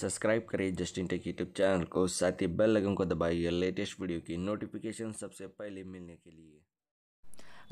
subscribe करें Justin take YouTube channel को साथ ही बेल लगन को दबाइए लेटेस्ट वीडियो की नोटिफिकेशन सबसे पहले मिलने के लिए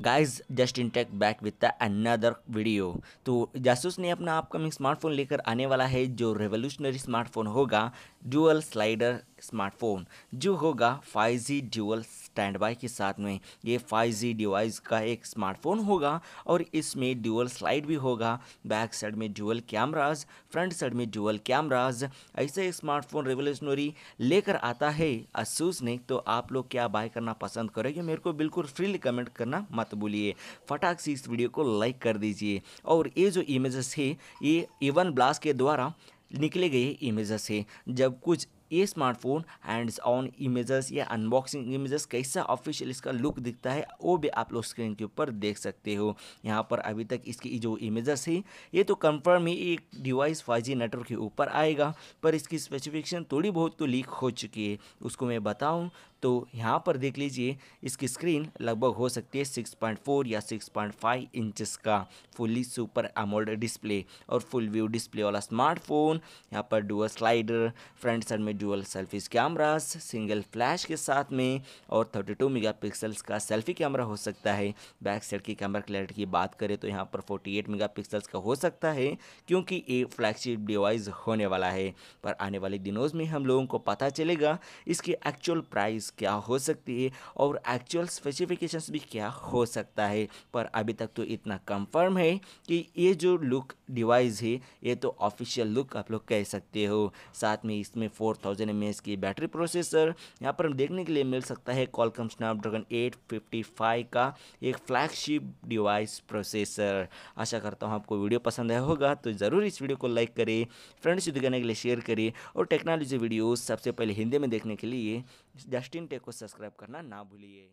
guys in tech back with another video तो जासूस ने अपना अपकमिंग स्मार्टफोन लेकर आने वाला है जो रेवोल्यूशनरी स्मार्टफोन होगा ड्यूअल स्लाइडर स्मार्टफोन जो होगा five G dual standby के साथ में ये 5G डिवाइस का एक स्मार्टफोन होगा और इसमें ड्यूअल स्लाइड भी होगा बैक साइड में ड्यूअल कैमराज फ्रंट साइड में ड्यूअल कैमराज ऐसे स्मार्टफोन रेवोल्यूशनरी लेकर आता है असूस ने तो आप लोग क्या बाय करना पसंद करोगे मेरे को बिल्कुल फ्रीली कमेंट करना मत भूलिए फटाक से इस वीडियो को लाइक कर दीजिए और ये जो इमेजेस है ये इवन ब्लास्ट के द्वारा निकले गए इमेजेस है जब कुछ ये स्मार्टफोन हैंड्स ऑन इमेजेस या अनबॉक्सिंग इमेजेस कैसा ऑफिशियल इसका लुक दिखता है वो भी आप लोग स्क्रीन के ऊपर देख सकते हो यहाँ पर अभी तक इसकी जो इमेजेस है ये तो कंफर्म ही एक डिवाइस फाइव नेटवर्क के ऊपर आएगा पर इसकी स्पेसिफिकेशन थोड़ी बहुत तो लीक हो चुकी है उसको मैं बताऊँ तो यहाँ पर देख लीजिए इसकी स्क्रीन लगभग हो सकती है 6.4 या 6.5 इंचज़ का फुली सुपर एमोल्ड डिस्प्ले और फुल व्यू डिस्प्ले वाला स्मार्टफोन यहाँ पर डुअल स्लाइडर फ्रंट साइड में dual selfies cameras single flash के साथ में और 32 मेगापिक्सल्स का सेल्फी कैमरा हो सकता है बैक साइड की कैमरा क्लैरिटी की बात करें तो यहाँ पर मेगा पिक्सल्स का हो सकता है क्योंकि ये फ्लैगशिप डिवाइस होने वाला है पर आने वाले दिनों में हम लोगों को पता चलेगा इसकी एक्चुअल प्राइस क्या हो सकती है और एक्चुअल स्पेसिफिकेशंस भी क्या हो सकता है पर अभी तक तो इतना कंफर्म है कि ये जो लुक डिवाइस है ये तो ऑफिशियल लुक आप लोग कह सकते हो साथ में इसमें फोर थाउजेंड एम की बैटरी प्रोसेसर यहाँ पर देखने के लिए मिल सकता है Qualcomm Snapdragon eight fifty five का एक फ्लैगशिप डिवाइस प्रोसेसर आशा करता हूँ आपको वीडियो पसंद आया होगा तो ज़रूर इस वीडियो को लाइक करें फ्रेंड्स दिखाने के लिए शेयर करें और टेक्नोलॉजी वीडियोस सबसे पहले हिंदी में देखने के लिए जस्टिन टेक को सब्सक्राइब करना ना भूलिए